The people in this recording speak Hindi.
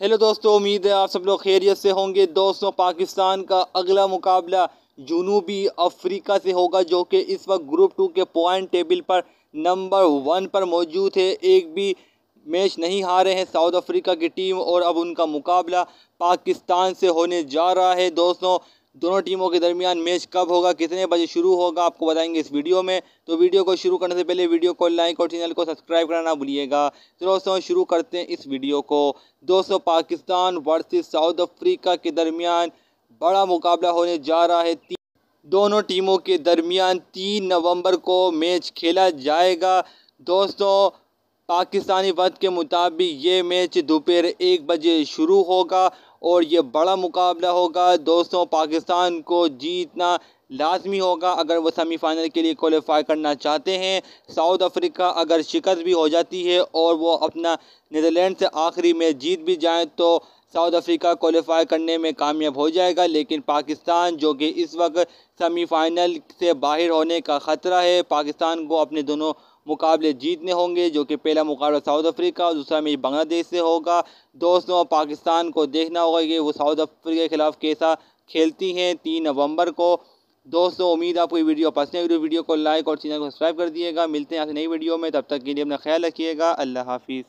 हेलो दोस्तों उम्मीद है आप सब लोग खैरियत से होंगे दोस्तों पाकिस्तान का अगला मुकाबला जनूबी अफ्रीका से होगा जो कि इस वक्त ग्रुप टू के पॉइंट टेबल पर नंबर वन पर मौजूद है एक भी मैच नहीं हारे हैं साउथ अफ्रीका की टीम और अब उनका मुकाबला पाकिस्तान से होने जा रहा है दोस्तों दोनों टीमों के दरमियान मैच कब होगा कितने बजे शुरू होगा आपको बताएंगे इस वीडियो में तो वीडियो को शुरू करने से पहले वीडियो को लाइक और चैनल को सब्सक्राइब करना ना भूलिएगा तो दोस्तों शुरू करते हैं इस वीडियो को दोस्तों पाकिस्तान वर्सेस साउथ अफ्रीका के दरमियान बड़ा मुकाबला होने जा रहा है दोनों टीमों के दरमियान तीन नवंबर को मैच खेला जाएगा दोस्तों पाकिस्तानी वक्त के मुताबिक ये मैच दोपहर एक बजे शुरू होगा और ये बड़ा मुकाबला होगा दोस्तों पाकिस्तान को जीतना लाजमी होगा अगर वो सेमीफाइनल के लिए क्वालिफाई करना चाहते हैं साउथ अफ्रीका अगर शिकस्त भी हो जाती है और वो अपना नीदरलैंड से आखिरी में जीत भी जाए तो साउथ अफ्रीका क्वालिफाई करने में कामयाब हो जाएगा लेकिन पाकिस्तान जो कि इस वक्त सेमीफाइनल से बाहर होने का ख़तरा है पाकिस्तान को अपने दोनों मुकाबले जीतने होंगे जो कि पहला मुकाबला साउथ अफ्रीका और दूसरा मैच बांग्लादेश से होगा दोस्तों पाकिस्तान को देखना होगा कि वो साउथ अफ्रीका के खिलाफ कैसा खेलती हैं तीन नवंबर को दोस्तों उम्मीद आपको ये वीडियो पसंद है वीडियो को लाइक और चैनल को सब्सक्राइब कर दिएगा मिलते हैं आपसे नई वीडियो में तब तक के लिए अपना ख्याल रखिएगा अल्लाह हाफिज़